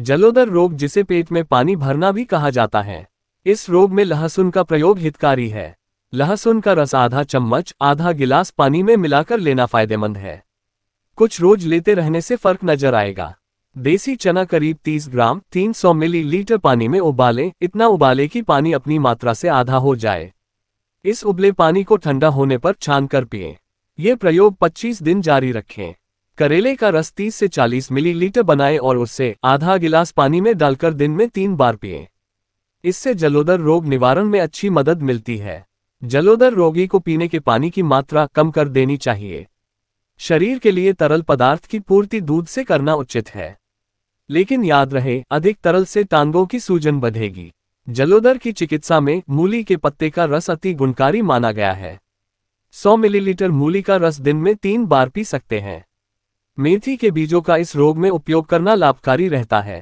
जलोदर रोग जिसे पेट में पानी भरना भी कहा जाता है इस रोग में लहसुन का प्रयोग हितकारी है लहसुन का रस आधा चम्मच आधा गिलास पानी में मिलाकर लेना फायदेमंद है कुछ रोज लेते रहने से फर्क नजर आएगा देसी चना करीब 30 ग्राम 300 मिलीलीटर पानी में उबालें इतना उबाले कि पानी अपनी मात्रा से आधा हो जाए इस उबले पानी को ठंडा होने पर छान कर पिए ये प्रयोग 25 दिन जारी रखें करेले का रस 30 से 40 मिलीलीटर बनाएं और उससे आधा गिलास पानी में डालकर दिन में तीन बार पिए इससे जलोदर रोग निवारण में अच्छी मदद मिलती है जलोदर रोगी को पीने के पानी की मात्रा कम कर देनी चाहिए शरीर के लिए तरल पदार्थ की पूर्ति दूध से करना उचित है लेकिन याद रहे अधिक तरल से टांगों की सूजन बढ़ेगी जलोदर की चिकित्सा में मूली के पत्ते का रस अति गुणकारी माना गया है 100 मिलीलीटर मूली का रस दिन में तीन बार पी सकते हैं मेथी के बीजों का इस रोग में उपयोग करना लाभकारी रहता है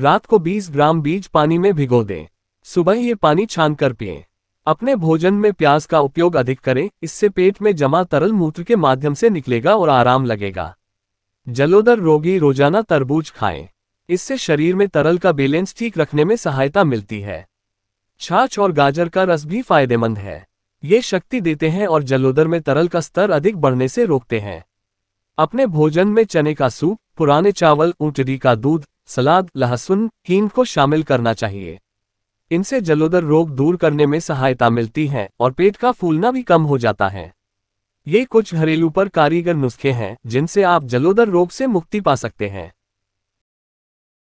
रात को 20 ग्राम बीज पानी में भिगो दें सुबह ये पानी छान कर पिए अपने भोजन में प्याज का उपयोग अधिक करें इससे पेट में जमा तरल मूत्र के माध्यम से निकलेगा और आराम लगेगा जलोदर रोगी रोजाना तरबूज खाएं इससे शरीर में तरल का बैलेंस ठीक रखने में सहायता मिलती है छाछ और गाजर का रस भी फायदेमंद है ये शक्ति देते हैं और जलोदर में तरल का स्तर अधिक बढ़ने से रोकते हैं अपने भोजन में चने का सूप पुराने चावल ऊँटडी का दूध सलाद लहसुन हींग को शामिल करना चाहिए इनसे जलोदर रोग दूर करने में सहायता मिलती है और पेट का फूलना भी कम हो जाता है ये कुछ घरेलू पर कारीगर नुस्खे हैं जिनसे आप जलोदर रोग से मुक्ति पा सकते हैं